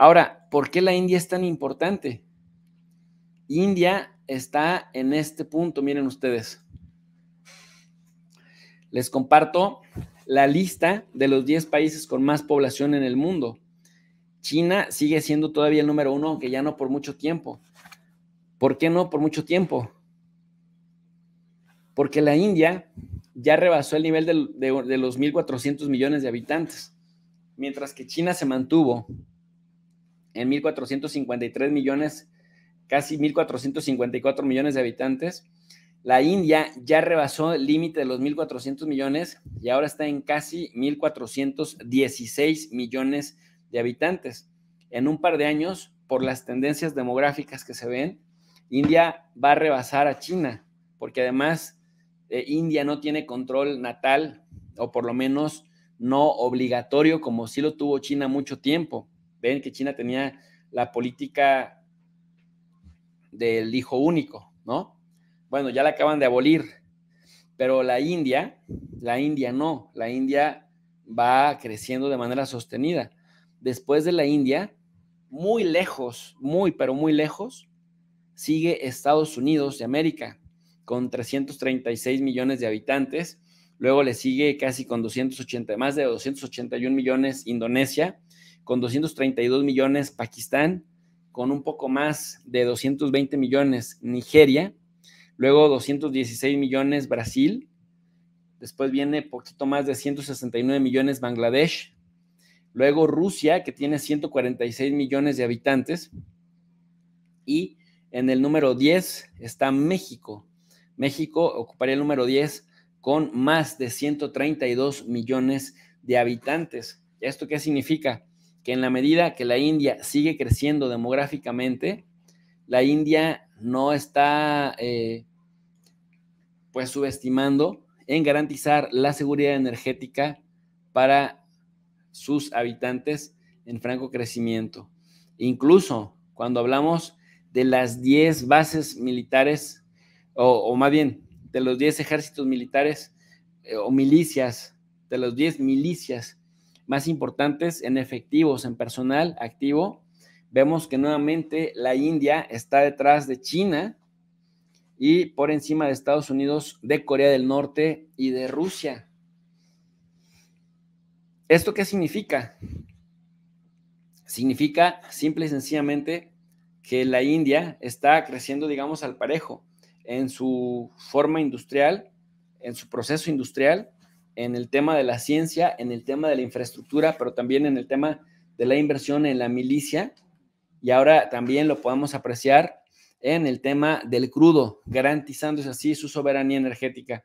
Ahora, ¿por qué la India es tan importante? India está en este punto, miren ustedes. Les comparto la lista de los 10 países con más población en el mundo. China sigue siendo todavía el número uno, aunque ya no por mucho tiempo. ¿Por qué no por mucho tiempo? Porque la India ya rebasó el nivel de, los 1.400 millones de habitantes, mientras que China se mantuvo en 1.453 millones, casi 1.454 millones de habitantes. La India ya rebasó el límite de los 1.400 millones y ahora está en casi 1.416 millones de habitantes. En un par de años, por las tendencias demográficas que se ven, India va a rebasar a China, porque además eh, India no tiene control natal, o por lo menos no obligatorio como sí lo tuvo China mucho tiempo. Ven que China tenía la política del hijo único, ¿no? Bueno, ya la acaban de abolir, pero la India, la India no, la India va creciendo de manera sostenida. Después de la India, muy lejos, muy, pero muy lejos, sigue Estados Unidos de América, con 336 millones de habitantes. Luego le sigue casi con 280, más de 281 millones Indonesia, con 232 millones Pakistán, con un poco más de 220 millones Nigeria, luego 216 millones Brasil, después viene poquito más de 169 millones Bangladesh, luego Rusia, que tiene 146 millones de habitantes, y en el número 10 está México. México ocuparía el número 10 con más de 132 millones de habitantes. ¿Esto qué significa? que en la medida que la India sigue creciendo demográficamente, la India no está eh, pues subestimando en garantizar la seguridad energética para sus habitantes en franco crecimiento. Incluso cuando hablamos de las 10 bases militares, o, más bien de los 10 ejércitos militares eh, o milicias, de los 10 milicias más importantes en efectivos, en personal activo. Vemos que nuevamente la India está detrás de China y por encima de Estados Unidos, de Corea del Norte y de Rusia. ¿Esto qué significa? Significa simple y sencillamente que la India está creciendo, digamos, al parejo en su forma industrial, en su proceso industrial, en el tema de la ciencia, en el tema de la infraestructura, pero también en el tema de la inversión en la milicia. Y ahora también lo podemos apreciar en el tema del crudo, garantizando así su soberanía energética.